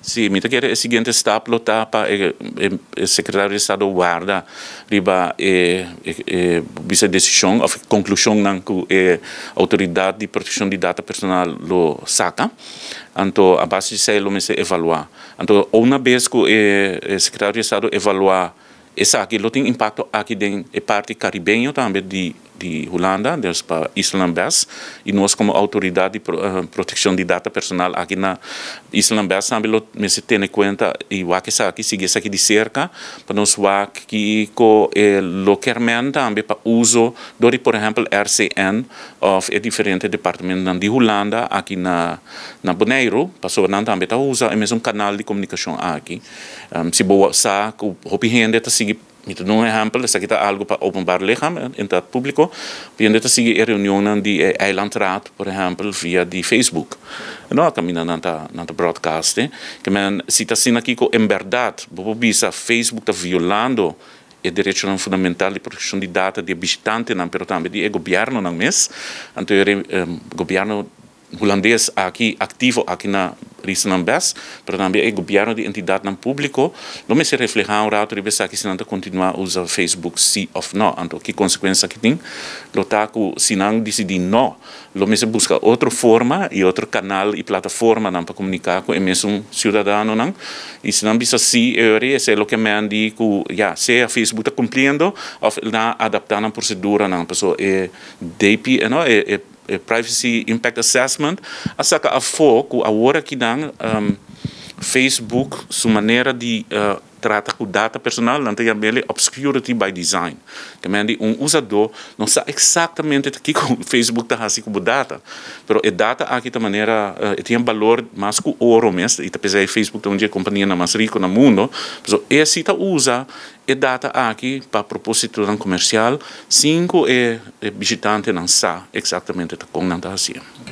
Sim, que quer o seguinte estábulo tá para o secretário de Estado guarda riba e decisão a conclusão nan que autoridade de proteção de data personal lo saca então a base de sei lo me se então anto uma vez que o secretário de Estado evaluar esse aqui lo tem impacto aqui dentro e parte caribenho também de de Holanda, dus Islandbes. E nós, como autoridade de eh, proteção de data personal aqui na Islandbes, sabe, que ter em conta e o que aqui sigue aqui de cerca, para nós o eh, que co localmente também para uso, dori, por exemplo, RCN, of é diferente departamento de Holanda, aqui na na Boneiro, para sobrenome também para usar o é mesmo canal de comunicação aqui. Um, se boa o hopi hende, está seguindo Mittenungen hampel, se kita algo pa openbaar lichaam eh, in dat publico. Pien dit zie je reunionen die eilandraad, por exemplo, via die Facebook. En dan kan nanta nanta broadcast, eh. Que men cita sina kiko en verdad, bobo bisa Facebook tá violando e direito fundamental de proteção de data de habitante, não, pero também de governo não mes. Então, o governo holandês aqui ativo aqui na Griechenland-Bes, pero também o governo de entidade não público, não me se refletir o rato de pensar que se não continuar a usar Facebook se ou não, então que consequência que tem, lotaku se não decidir não, não se busca outra forma e outro canal e plataforma para comunicar com o mesmo cidadão, não, e se não bisa se øre, se lo que me han di se a Facebook está cumprindo, ou na adaptar a procedura, não, pessoa, é, DP, não, é, é eh, privacy Impact Assessment, a a foco, a hora que dá um, Facebook, sua maneira de uh, trata com data personal, não tem a ver é obscurity by design. Que é um usador não sabe exatamente o que o Facebook está fazendo assim com a data, mas a é data aqui de maneira uh, eh, tem valor mais que o ouro mesmo. E apesar de Facebook é um dia a companhia mais rica no mundo, mas esse tá usa a data aqui para propósito de um comercial, cinco é, é visitante não sabe exatamente o que está fazendo.